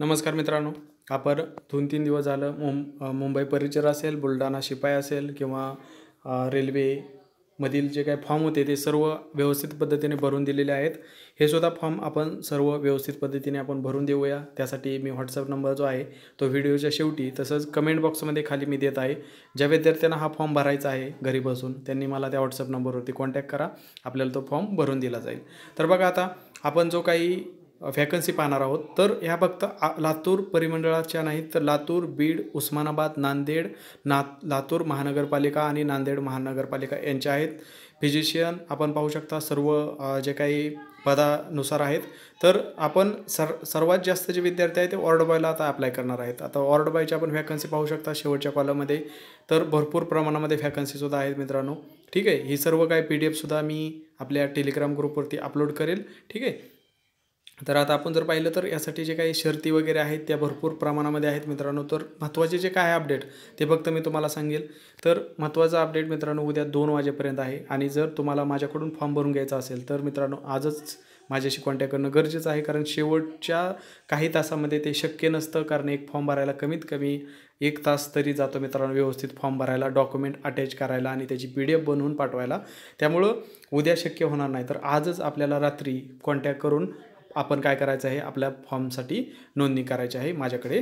नमस्कार मित्रांनो आपण दोन तीन दिवस झालं मुं मुंबई परिचर असेल बुलढाणा शिपाई असेल किंवा रेल्वेमधील जे काही फॉर्म होते ते सर्व व्यवस्थित पद्धतीने भरून दिलेले आहेत हे सुद्धा फॉर्म आपण सर्व व्यवस्थित पद्धतीने आपण भरून देऊया त्यासाठी मी व्हॉट्सअप नंबर जो आहे तो व्हिडिओच्या शेवटी तसंच कमेंट बॉक्समध्ये खाली मी देत आहे ज्या विद्यार्थ्यांना हा फॉर्म भरायचा आहे घरी बसून त्यांनी मला त्या व्हॉट्सअप नंबरवरती कॉन्टॅक्ट करा आपल्याला तो फॉर्म भरून दिला जाईल तर बघा आता आपण जो काही व्हॅकन्सी पाहणार आहोत तर ह्या फक्त लातूर परिमंडळाच्या नाहीत तर लातूर बीड उस्मानाबाद नांदेड ना लातूर महानगरपालिका आणि नांदेड महानगरपालिका यांच्या आहेत फिजिशियन आपण पाहू शकता सर्व जे काही पदानुसार आहेत तर आपण सर सर्वात जास्त जे विद्यार्थी आहेत ते ऑर्ड बॉयला आता अप्लाय करणार आहेत आता ऑर्ड बॉयची आपण व्हॅकन्सी पाहू शकता शेवटच्या कॉलमध्ये तर भरपूर प्रमाणामध्ये व्हॅकन्सीसुद्धा आहेत मित्रांनो ठीक आहे ही सर्व काही पी डी एफसुद्धा मी आपल्या टेलिग्राम ग्रुपवरती अपलोड करेल ठीक आहे तर आता आपण जर पाहिलं तर यासाठी जे काही शर्ती वगैरे आहेत त्या भरपूर प्रमाणामध्ये आहेत मित्रांनो तर महत्त्वाचे जे काय अपडेट ते फक्त मी तुम्हाला सांगेल तर महत्त्वाचा अपडेट मित्रांनो उद्या दोन वाजेपर्यंत आहे आणि जर तुम्हाला माझ्याकडून फॉर्म भरून घ्यायचा असेल तर मित्रांनो आजच माझ्याशी कॉन्टॅक्ट करणं गरजेचं आहे कारण शेवटच्या काही तासामध्ये ते शक्य नसतं कारण एक फॉर्म भरायला कमीत कमी एक तास तरी जातो मित्रांनो व्यवस्थित फॉर्म भरायला डॉक्युमेंट अटॅच करायला आणि त्याची पी डी एफ बनवून पाठवायला त्यामुळं उद्या शक्य होणार नाही तर आजच आपल्याला रात्री कॉन्टॅक्ट करून आपण काय करायचं आहे आपल्या फॉर्मसाठी नोंदणी करायची आहे माझ्याकडे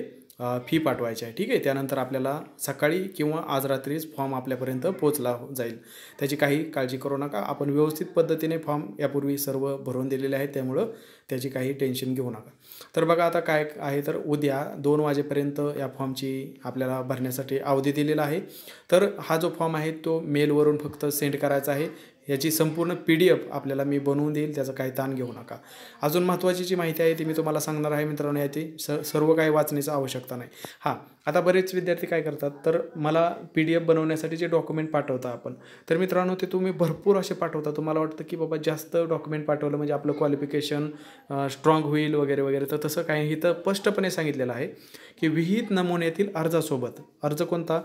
फी पाठवायची आहे ठीक आहे त्यानंतर आपल्याला सकाळी किंवा आज रात्रीच फॉर्म आपल्यापर्यंत पोचला जाईल त्याची काही काळजी करू नका आपण व्यवस्थित पद्धतीने फॉर्म यापूर्वी सर्व भरून दिलेले आहेत त्यामुळं त्याची काही टेन्शन घेऊ नका तर बघा आता काय आहे तर उद्या दोन वाजेपर्यंत या फॉर्मची आपल्याला भरण्यासाठी अवधी दिलेला आहे तर हा जो फॉर्म आहे तो मेलवरून फक्त सेंड करायचा आहे याची संपूर्ण पी डी एफ आपल्याला मी बनवून देईल त्याचा काही ताण घेऊ नका अजून महत्त्वाची जी माहिती आहे ती मी तुम्हाला सांगणार आहे मित्रांनो याची स सर्व काही वाचण्याची आवश्यकता नाही हां आता बरेच विद्यार्थी काय करतात तर मला पी डी एफ बनवण्यासाठी जे डॉक्युमेंट पाठवता आपण तर मित्रांनो ते तुम्ही भरपूर असे पाठवता तुम्हाला वाटतं की बाबा जास्त डॉक्युमेंट पाठवलं म्हणजे आपलं क्वालिफिकेशन स्ट्रॉंग होईल वगैरे वगैरे तर तसं काही इथं स्पष्टपणे सांगितलेलं आहे की विहित नमुन्यातील अर्जासोबत अर्ज कोणता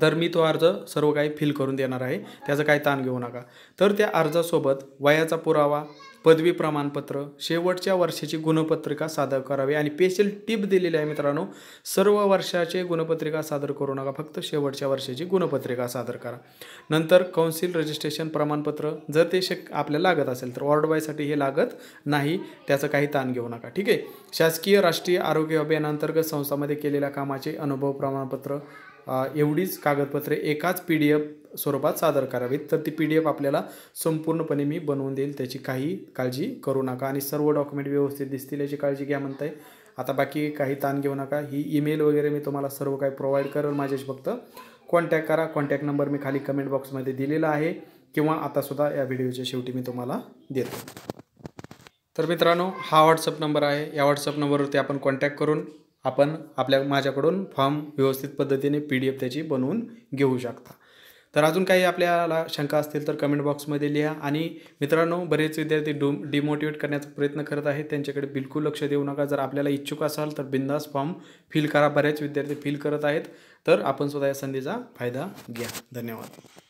तर मी तो अर्ज सर्व काही फिल करून देणार आहे त्याचं काही ताण घेऊ नका तर त्या अर्जासोबत वयाचा पुरावा पदवी प्रमाणपत्र शेवटच्या वर्षाची गुणपत्रिका सादर करावी आणि स्पेशल टिप दिलेली आहे मित्रांनो सर्व वर्षाचे गुणपत्रिका सादर करू नका फक्त शेवटच्या वर्षाची गुणपत्रिका सादर करा नंतर कौन्सिल रजिस्ट्रेशन प्रमाणपत्र जर ते शक आपल्याला लागत असेल तर वॉर्ड बॉयसाठी हे लागत नाही त्याचं काही ताण घेऊ नका ठीक आहे शासकीय राष्ट्रीय आरोग्य अभियानांतर्गत संस्थामध्ये केलेल्या कामाचे अनुभव प्रमाणपत्र एवढीच कागदपत्रे एकाच पी डी एफ स्वरूपात सादर करावीत तर ती पी डी एफ आपल्याला संपूर्णपणे मी बनवून देईल त्याची काही काळजी करू नका आणि सर्व डॉक्युमेंट व्यवस्थित दिसतील याची काळजी घ्या म्हणताय आता बाकी काही ताण घेऊ नका ही ईमेल वगैरे मी तुम्हाला सर्व काही प्रोव्हाइड करेल माझ्याशी फक्त कॉन्टॅक्ट करा कॉन्टॅक्ट नंबर मी खाली कमेंट बॉक्समध्ये दिलेला आहे किंवा आतासुद्धा या व्हिडिओच्या शेवटी मी तुम्हाला देतो तर मित्रांनो हा व्हॉट्सअप नंबर आहे या व्हॉट्सअप नंबरवरती आपण कॉन्टॅक्ट करून आपण आपल्या माझ्याकडून फॉर्म व्यवस्थित पद्धतीने पी डी एफ त्याची बनवून घेऊ शकता तर अजून काही आपल्याला शंका असतील तर कमेंट बॉक्समध्ये लिहा आणि मित्रांनो बरेच विद्यार्थी डो डिमोटिवेट करण्याचा प्रयत्न करत आहेत त्यांच्याकडे बिलकुल लक्ष देऊ नका जर आपल्याला इच्छुक असाल तर बिंदास फॉर्म फिल करा बरेच विद्यार्थी फिल करत आहेत तर आपण स्वतः या संधीचा फायदा घ्या धन्यवाद